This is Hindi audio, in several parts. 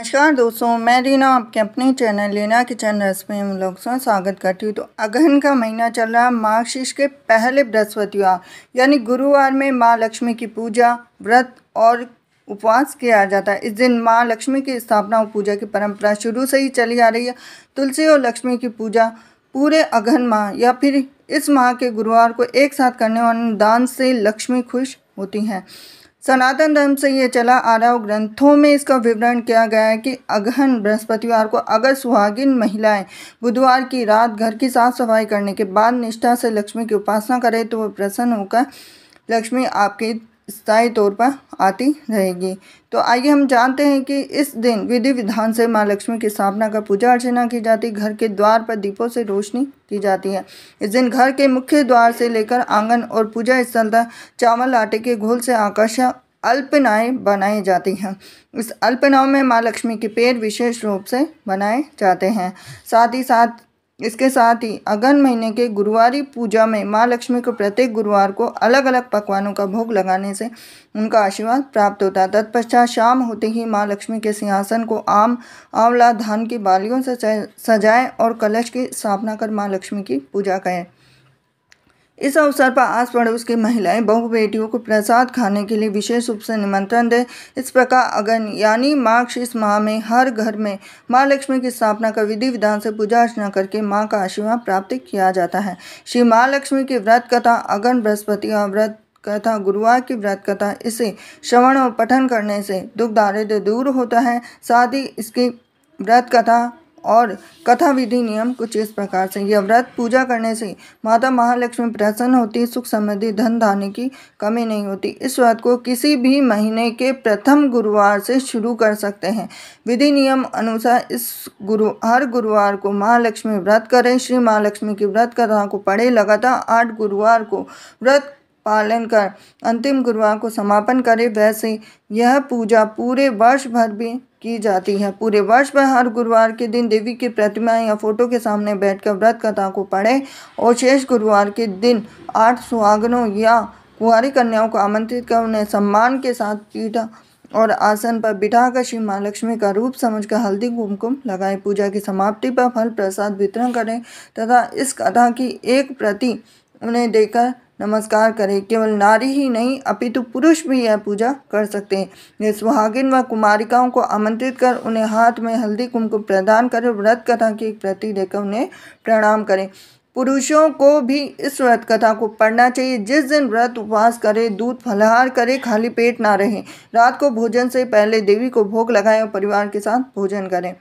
नमस्कार दोस्तों मैं रीना आपके अपने चैनल लीना किचन रेसिपी में लोग से स्वागत करती हूँ तो अगहन का महीना चल रहा है माघ के पहले बृहस्पतिवार यानी गुरुवार में माँ लक्ष्मी की पूजा व्रत और उपवास किया जाता है इस दिन माँ लक्ष्मी की स्थापना और पूजा की परंपरा शुरू से ही चली आ रही है तुलसी और लक्ष्मी की पूजा पूरे अगहन माह या फिर इस माह के गुरुवार को एक साथ करने वाले दान से लक्ष्मी खुश होती हैं सनातन धर्म से ये चला आ रहा ग्रंथों में इसका विवरण किया गया है कि अगहन बृहस्पतिवार को अगर सुहागिन महिलाएं बुधवार की रात घर की साफ सफाई करने के बाद निष्ठा से लक्ष्मी की उपासना करें तो वह प्रसन्न होकर लक्ष्मी आपकी स्थायी तौर पर आती रहेगी तो आइए हम जानते हैं कि इस दिन विधि विधान से माँ लक्ष्मी की स्थापना का पूजा अर्चना की जाती घर के द्वार पर दीपों से रोशनी की जाती है इस दिन घर के मुख्य द्वार से लेकर आंगन और पूजा स्थल तक चावल आटे के घोल से आकर्षक अल्पनाएं बनाई जाती हैं इस अल्पनाओं में माँ लक्ष्मी के पेड़ विशेष रूप से बनाए जाते हैं साथ ही साथ इसके साथ ही अगन महीने के गुरुवारी पूजा में माँ लक्ष्मी को प्रत्येक गुरुवार को अलग अलग पकवानों का भोग लगाने से उनका आशीर्वाद प्राप्त होता है तत्पश्चात शाम होते ही माँ लक्ष्मी के सिंहासन को आम आंवला धान की बालियों से सजाएं और कलश की स्थापना कर माँ लक्ष्मी की पूजा करें इस अवसर पर आस पड़ोस की महिलाएं बहु बेटियों को प्रसाद खाने के लिए विशेष रूप से निमंत्रण दें इस प्रकार अगन यानी मार्क्ष इस माह में हर घर में माँ लक्ष्मी की स्थापना का विधि विधान से पूजा अर्चना करके माँ का आशीर्वाद प्राप्त किया जाता है श्री माँ लक्ष्मी की व्रत कथा अगन बृहस्पति और व्रत कथा गुरुवार की व्रत कथा इसे श्रवण और पठन करने से दुख दारिद्र दूर होता है साथ ही इसकी व्रत कथा और कथा विधि नियम कुछ इस प्रकार से यह व्रत पूजा करने से माता महालक्ष्मी प्रसन्न होती सुख समृद्धि धन धान्य की कमी नहीं होती इस व्रत को किसी भी महीने के प्रथम गुरुवार से शुरू कर सकते हैं विधि नियम अनुसार इस गुरु हर गुरुवार को महालक्ष्मी व्रत करें श्री महालक्ष्मी की व्रत कथा को पढ़े लगातार आठ गुरुवार को व्रत पालन कर अंतिम गुरुवार को समापन करें वैसे यह पूजा पूरे वर्ष भर भी की जाती है पूरे वर्ष भर हर गुरुवार के दिन देवी की प्रतिमा या फोटो के सामने बैठकर व्रत कथा को पढ़ें और शेष गुरुवार के दिन आठ सुहागनों या कुंवारी कन्याओं को आमंत्रित कर उन्हें सम्मान के साथ पीठा और आसन पर बिठाकर श्री महालक्ष्मी का रूप समझकर हल्दी कुमकुम लगाएं पूजा की समाप्ति पर फल प्रसाद वितरण करें तथा इस कथा की एक प्रति उन्हें देकर नमस्कार करें केवल नारी ही नहीं अपितु पुरुष भी यह पूजा कर सकते हैं ये सुहागिन व कुमारिकाओं को आमंत्रित कर उन्हें हाथ में हल्दी कुमकुम प्रदान करें व्रत कथा की एक प्रति देकर उन्हें प्रणाम करें पुरुषों को भी इस व्रत कथा को पढ़ना चाहिए जिस दिन व्रत उपवास करें दूध फलहार करे खाली पेट ना रहे रात को भोजन से पहले देवी को भोग लगाएं और परिवार के साथ भोजन करें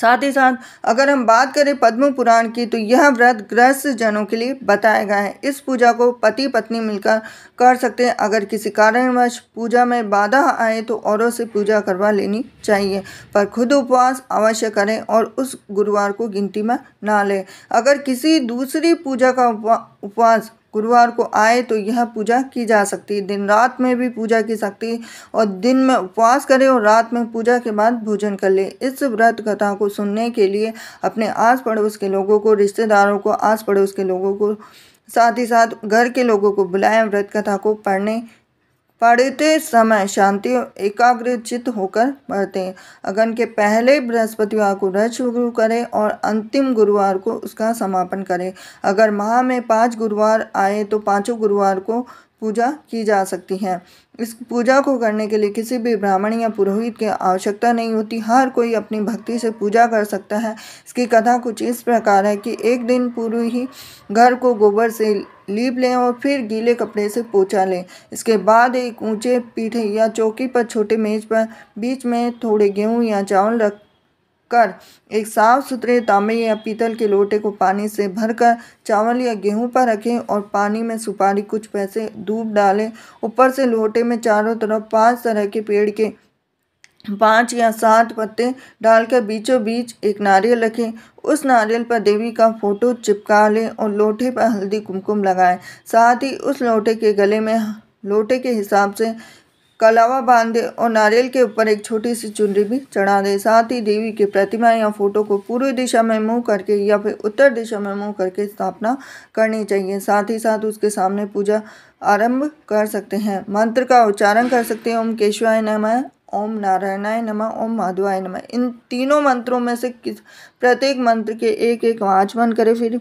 साथ ही साथ अगर हम बात करें पद्म पुराण की तो यह व्रत गृहस्थ जनों के लिए बताया गया है इस पूजा को पति पत्नी मिलकर कर सकते हैं अगर किसी कारणवश पूजा में बाधा आए तो औरों से पूजा करवा लेनी चाहिए पर खुद उपवास अवश्य करें और उस गुरुवार को गिनती में ना लें अगर किसी दूसरी पूजा का उपवास गुरुवार को आए तो यह पूजा की जा सकती है दिन रात में भी पूजा की सकती और दिन में उपवास करें और रात में पूजा के बाद भोजन कर लें इस व्रत कथा को सुनने के लिए अपने आस पड़ोस के लोगों को रिश्तेदारों को आस पड़ोस के लोगों को साथ ही साथ घर के लोगों को बुलाएं व्रत कथा को पढ़ने पढ़ते समय शांति एकाग्रचित होकर पढ़ते अगन के पहले बृहस्पतिवार को व्रत गुरु करें और अंतिम गुरुवार को उसका समापन करें अगर माह में पाँच गुरुवार आए तो पाँचों गुरुवार को पूजा की जा सकती है इस पूजा को करने के लिए किसी भी ब्राह्मण या पुरोहित की आवश्यकता नहीं होती हर कोई अपनी भक्ति से पूजा कर सकता है इसकी कथा कुछ इस प्रकार है कि एक दिन पूर्व ही घर को गोबर से लीप लें और फिर गीले कपड़े से पोछा लें इसके बाद एक ऊंचे पीठे या चौकी पर छोटे मेज पर बीच में थोड़े गेहूं या चावल रख कर एक साफ सुथरे तांबे या पीतल के लोटे को पानी से भरकर चावल या गेहूं पर रखें और पानी में सुपारी कुछ पैसे धूप डालें ऊपर से लोटे में चारों तरफ पांच तरह के पेड़ के पांच या सात पत्ते डालकर बीचों बीच एक नारियल रखें उस नारियल पर देवी का फोटो चिपका लें और लोटे पर हल्दी कुमकुम लगाएं साथ ही उस लोटे के गले में लोटे के हिसाब से कलावा दे और नारियल के ऊपर एक छोटी सी चुनरी भी चढ़ा दे साथ ही देवी की प्रतिमा या फोटो को पूर्व दिशा में मुंह करके या फिर उत्तर दिशा में मुंह करके स्थापना करनी चाहिए साथ ही साथ उसके सामने पूजा आरंभ कर सकते हैं मंत्र का उच्चारण कर सकते हैं ओम केशवाय नमः ओम नारायणाय नमः ओम माधुआय नमः इन तीनों मंत्रों में से किस प्रत्येक मंत्र के एक एक आचमन करें फिर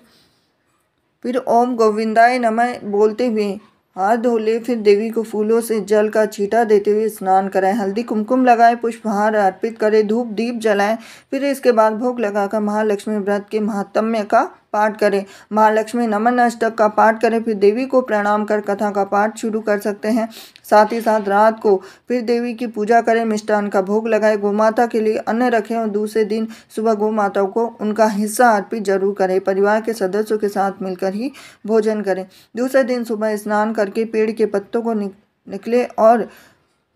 फिर ओम गोविंदाय नमः बोलते हुए हाथ धो ले फिर देवी को फूलों से जल का छीटा देते हुए स्नान कराएं हल्दी कुमकुम लगाएं पुष्पहार अर्पित करें धूप दीप जलाएं फिर इसके बाद भोग लगाकर महालक्ष्मी व्रत के महात्म्य का पाठ करें महालक्ष्मी नमन अष्टक का पाठ करें फिर देवी को प्रणाम कर कथा का पाठ शुरू कर सकते हैं साथ ही साथ रात को फिर देवी की पूजा करें मिष्टान का भोग लगाएं गोमाता के लिए अन्न रखें और दूसरे दिन सुबह गोमाताओं को उनका हिस्सा अर्पित जरूर करें परिवार के सदस्यों के साथ मिलकर ही भोजन करें दूसरे दिन सुबह स्नान करके पेड़ के पत्तों को निकले और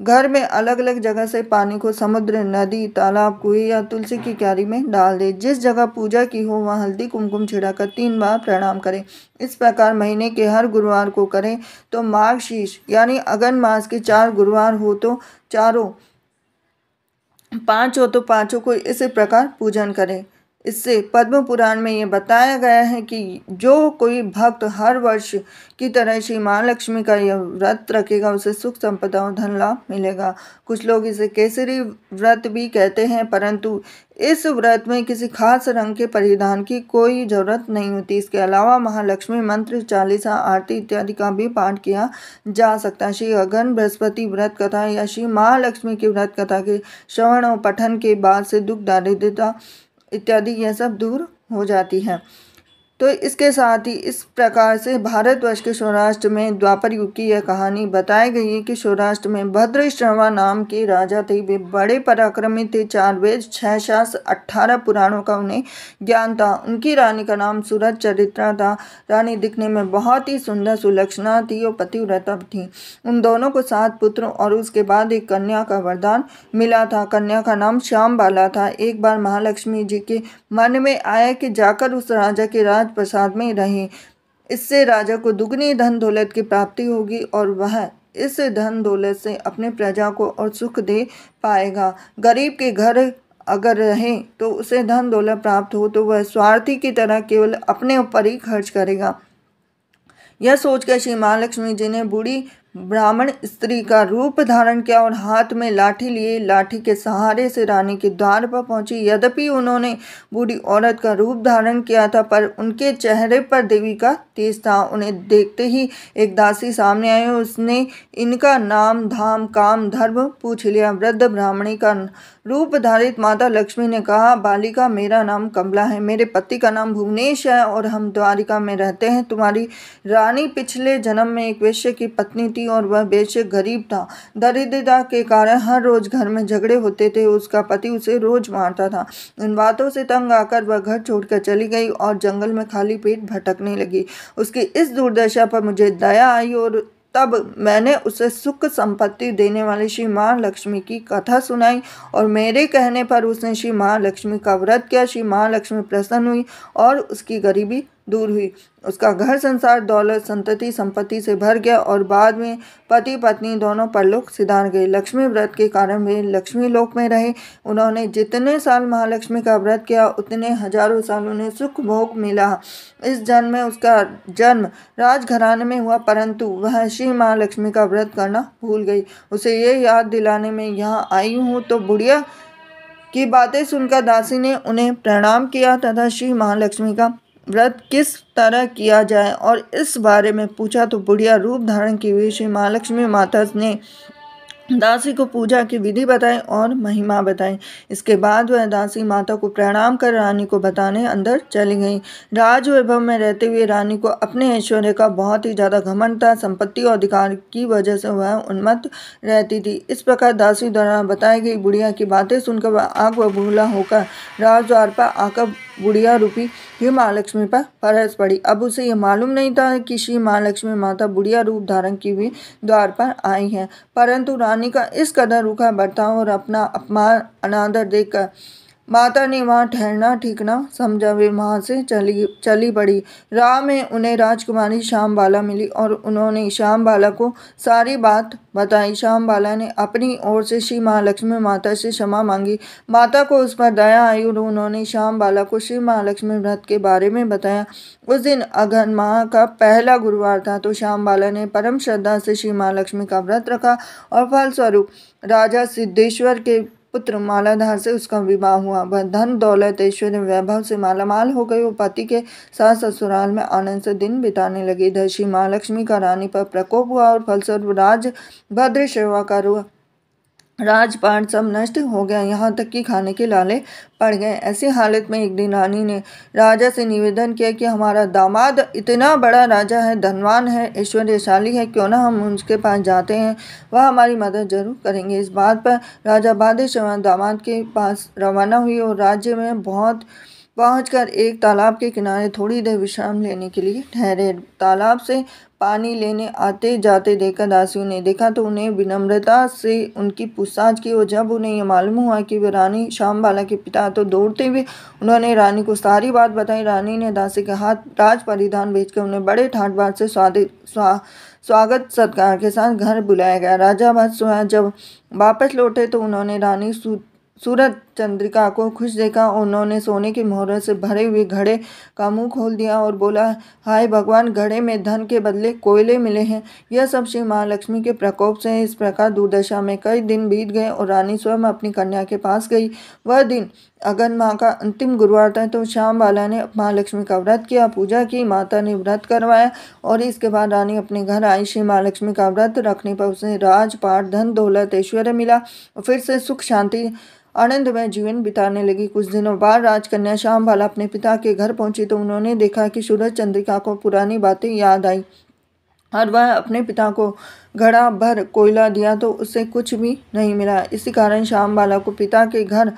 घर में अलग अलग जगह से पानी को समुद्र नदी तालाब कुएं या तुलसी की क्यारी में डाल दें जिस जगह पूजा की हो वहाँ हल्दी कुमकुम छिड़ाकर तीन बार प्रणाम करें इस प्रकार महीने के हर गुरुवार को करें तो माघ शीर्ष यानी अगन मास के चार गुरुवार हो तो चारों पाँच हो तो पाँचों को इसी प्रकार पूजन करें इससे पद्म पुराण में ये बताया गया है कि जो कोई भक्त हर वर्ष की तरह श्री महालक्ष्मी का यह व्रत रखेगा उसे सुख संपदा और धन लाभ मिलेगा कुछ लोग इसे केसरी व्रत भी कहते हैं परंतु इस व्रत में किसी खास रंग के परिधान की कोई जरूरत नहीं होती इसके अलावा महालक्ष्मी मंत्र चालीसा आरती इत्यादि का भी पाठ किया जा सकता है श्री अगन बृहस्पति व्रत कथा या श्री महालक्ष्मी की व्रत कथा के श्रवण और पठन के बाद से दुख दारिद्रता इत्यादि यह सब दूर हो जाती है तो इसके साथ ही इस प्रकार से भारतवर्ष के सौराष्ट्र में द्वापर युग की यह कहानी बताई गई है कि सौराष्ट्र में भद्र श्रवा नाम के राजा थे वे बड़े पराक्रमी थे चार वेद छह शास्त्र अट्ठारह पुराणों का उन्हें ज्ञान था उनकी रानी का नाम सूरज चरित्रा था रानी दिखने में बहुत ही सुंदर सुलक्षणा थी और पतिव्रता थी उन दोनों को सात पुत्र और उसके बाद एक कन्या का वरदान मिला था कन्या का नाम श्याम बाला था एक बार महालक्ष्मी जी के मन में आया कि जाकर उस राजा के राज प्रसाद प्रसाद में रहें इससे राजा को दुगनी धन दौलत की प्राप्ति होगी और वह इस धन दौलत से अपने प्रजा को और सुख दे पाएगा गरीब के घर अगर रहे तो उसे धन दौलत प्राप्त हो तो वह स्वार्थी की तरह केवल अपने ऊपर ही खर्च करेगा यह सोचकर श्री महालक्ष्मी जी ने बूढ़ी ब्राह्मण स्त्री का रूप धारण किया और हाथ में लाठी लिए लाठी के सहारे से रानी के द्वार पर पहुंची यद्यपि उन्होंने बूढ़ी औरत का रूप धारण किया था पर उनके चेहरे पर देवी का तेज था उन्हें देखते ही एक दासी सामने आई उसने इनका नाम धाम काम धर्म पूछ लिया वृद्ध ब्राह्मणी का रूप धारित माता लक्ष्मी ने कहा बालिका मेरा नाम कमला है मेरे पति का नाम भुवनेश है और हम द्वारिका में रहते हैं तुम्हारी रानी पिछले जन्म में एक वैश्य की पत्नी थी थी और वह बेशक गरीब था दरिद्रता के कारण हर रोज घर में झगड़े होते थे उसका पति उसे रोज मारता था इन बातों से तंग आकर वह घर छोड़कर चली गई और जंगल में खाली पेट भटकने लगी उसकी इस दुर्दशा पर मुझे दया आई और तब मैंने उसे सुख संपत्ति देने वाले श्री माँ लक्ष्मी की कथा सुनाई और मेरे कहने पर उसने श्री माँ लक्ष्मी का व्रत किया श्री माँ लक्ष्मी प्रसन्न हुई और उसकी गरीबी दूर हुई उसका घर संसार दौलत संतति संपत्ति से भर गया और बाद में पति पत्नी दोनों परलोक सिधार गए लक्ष्मी व्रत के कारण वे लक्ष्मी लोक में रहे उन्होंने जितने साल महालक्ष्मी का व्रत किया उतने हजारों साल उन्हें सुख भोग मिला इस जन्म में उसका जन्म राजघराने में हुआ परंतु वह श्री महालक्ष्मी का व्रत करना भूल गई उसे ये याद दिलाने में यहाँ आई हूँ तो बुढ़िया की बातें सुनकर दासी ने उन्हें प्रणाम किया तथा श्री महालक्ष्मी का व्रत किस तरह किया जाए और इस बारे में पूछा तो बुढ़िया रूप धारण की हुई श्री महालक्ष्मी माता ने दासी को पूजा की विधि बताई और महिमा बताई इसके बाद वह दासी माता को प्रणाम कर रानी को बताने अंदर चली गई राज वैभव में रहते हुए रानी को अपने ऐश्वर्य का बहुत ही ज़्यादा घमंड था संपत्ति और अधिकार की वजह से वह उन्मत्त रहती थी इस प्रकार दासी द्वारा बताई गई बुढ़िया की बातें सुनकर वह आग व भूला होकर राजद्वार पर आकर बुढ़िया रूपी ही महालक्ष्मी पर परस पड़ी अब उसे यह मालूम नहीं था कि श्री महालक्ष्मी माता बुढ़िया रूप धारण की हुई द्वार पर आई हैं परंतु रानी का इस कदर रूखा बर्ताव और अपना अपमान अनादर देखकर माता ने वहाँ ठहरना ना समझा वे वहाँ से चली चली पड़ी राह में उन्हें राजकुमारी श्याम बाला मिली और उन्होंने श्याम बाला को सारी बात बताई श्याम बाला ने अपनी ओर से श्री महालक्ष्मी माता से क्षमा मांगी माता को उस पर दया आई और उन्होंने श्याम बाला को श्री महालक्ष्मी व्रत के बारे में बताया उस दिन अगन माह का पहला गुरुवार था तो श्याम बाला ने परम श्रद्धा से श्री महालक्ष्मी का व्रत रखा और फलस्वरूप राजा सिद्धेश्वर के पुत्र मालाधार से उसका विवाह हुआ वह धन दौलत ऐश्वर्य वैभव से मालामाल हो गई वो पति के सास ससुराल में आनंद से दिन बिताने लगी दर्शी महालक्ष्मी का रानी पर प्रकोप हुआ और फलस्वरूप राज भद्र सेवा का रूप राजपाट सब नष्ट हो गया यहाँ तक कि खाने के लाले पड़ गए ऐसी हालत में एक दिन रानी ने राजा से निवेदन किया कि हमारा दामाद इतना बड़ा राजा है धनवान है ऐश्वर्यशाली है क्यों ना हम उनके पास जाते हैं वह हमारी मदद जरूर करेंगे इस बात पर राजा बादशाह दामाद के पास रवाना हुई और राज्य में बहुत पहुंचकर एक तालाब के किनारे थोड़ी देर विश्राम लेने के लिए ठहरे तालाब से पानी लेने आते जाते देखकर दासियों ने देखा तो उन्हें विनम्रता से उनकी पूछताछ की और जब उन्हें यह मालूम हुआ कि वे रानी श्याम बाला के पिता तो दौड़ते हुए उन्होंने रानी को सारी बात बताई रानी ने दासी के हाथ राज परिधान भेजकर उन्हें बड़े ठाट बाट से स्वादित स्वा स्वागत सत्कार के साथ घर बुलाया गया राजा भाज जब वापस लौटे तो उन्होंने रानी सूत सूरज चंद्रिका को खुश देखा उन्होंने सोने के मोहरों से भरे हुए घड़े का मुंह खोल दिया और बोला हाय भगवान घड़े में धन के बदले कोयले मिले हैं यह सब श्री महालक्ष्मी के प्रकोप से इस प्रकार दुर्दशा में कई दिन बीत गए और रानी स्वयं अपनी कन्या के पास गई वह दिन अगर माँ का अंतिम गुरुवार था तो श्याम बाला ने महालक्ष्मी का व्रत किया पूजा की माता ने व्रत करवाया और इसके बाद रानी अपने घर आई श्री महालक्ष्मी का व्रत रखने पर उसे राज पाठ धन दौलत ऐश्वर्य मिला और फिर से सुख शांति आनंद में जीवन बिताने लगी कुछ दिनों बाद राजकन्या श्याम बाला अपने पिता के घर पहुंची तो उन्होंने देखा कि सूरज चंद्रिका को पुरानी बातें याद आई और वह अपने पिता को घड़ा भर कोयला दिया तो उसे कुछ भी नहीं मिला इसी कारण श्याम बाला को पिता के घर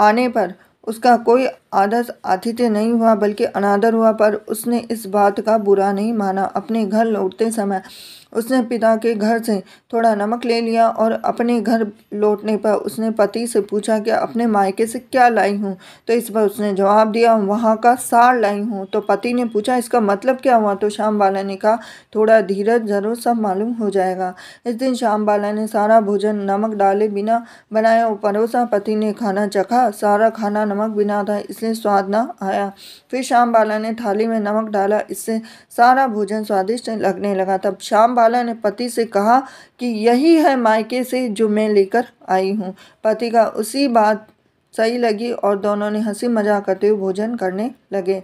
आने पर उसका कोई आदर्श आतिथ्य नहीं हुआ बल्कि अनादर हुआ पर उसने इस बात का बुरा नहीं माना अपने घर लौटते समय उसने पिता के घर से थोड़ा नमक ले लिया और अपने घर लौटने पर उसने पति से पूछा कि अपने मायके से क्या लाई हूँ तो इस पर उसने जवाब दिया वहाँ का सार लाई हूँ तो पति ने पूछा इसका मतलब क्या हुआ तो शाम बाला ने कहा थोड़ा धीरज जरूर सब मालूम हो जाएगा इस दिन शाम बाला ने सारा भोजन नमक डाले बिना बनाया और परोसा पति ने खाना चखा सारा खाना नमक बिना था इसलिए स्वाद ना आया फिर शाम बाला ने थाली में नमक डाला इससे सारा भोजन स्वादिष्ट लगने लगा तब शाम वाला ने पति से कहा कि यही है मायके से जो मैं लेकर आई हूँ पति का उसी बात सही लगी और दोनों ने हंसी मजाक करते हुए भोजन करने लगे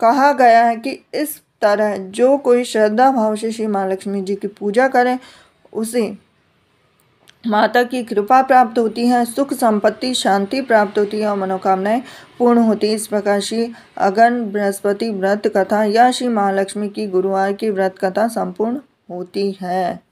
कहा गया है कि इस तरह जो कोई श्रद्धा भाव से श्री महालक्ष्मी जी की पूजा करें उसे माता की कृपा प्राप्त होती है सुख संपत्ति शांति प्राप्त होती है और मनोकामनाएं पूर्ण होती है इस प्रकार श्री अगन बृहस्पति व्रत कथा या श्री महालक्ष्मी की गुरुवार की व्रत कथा संपूर्ण होती है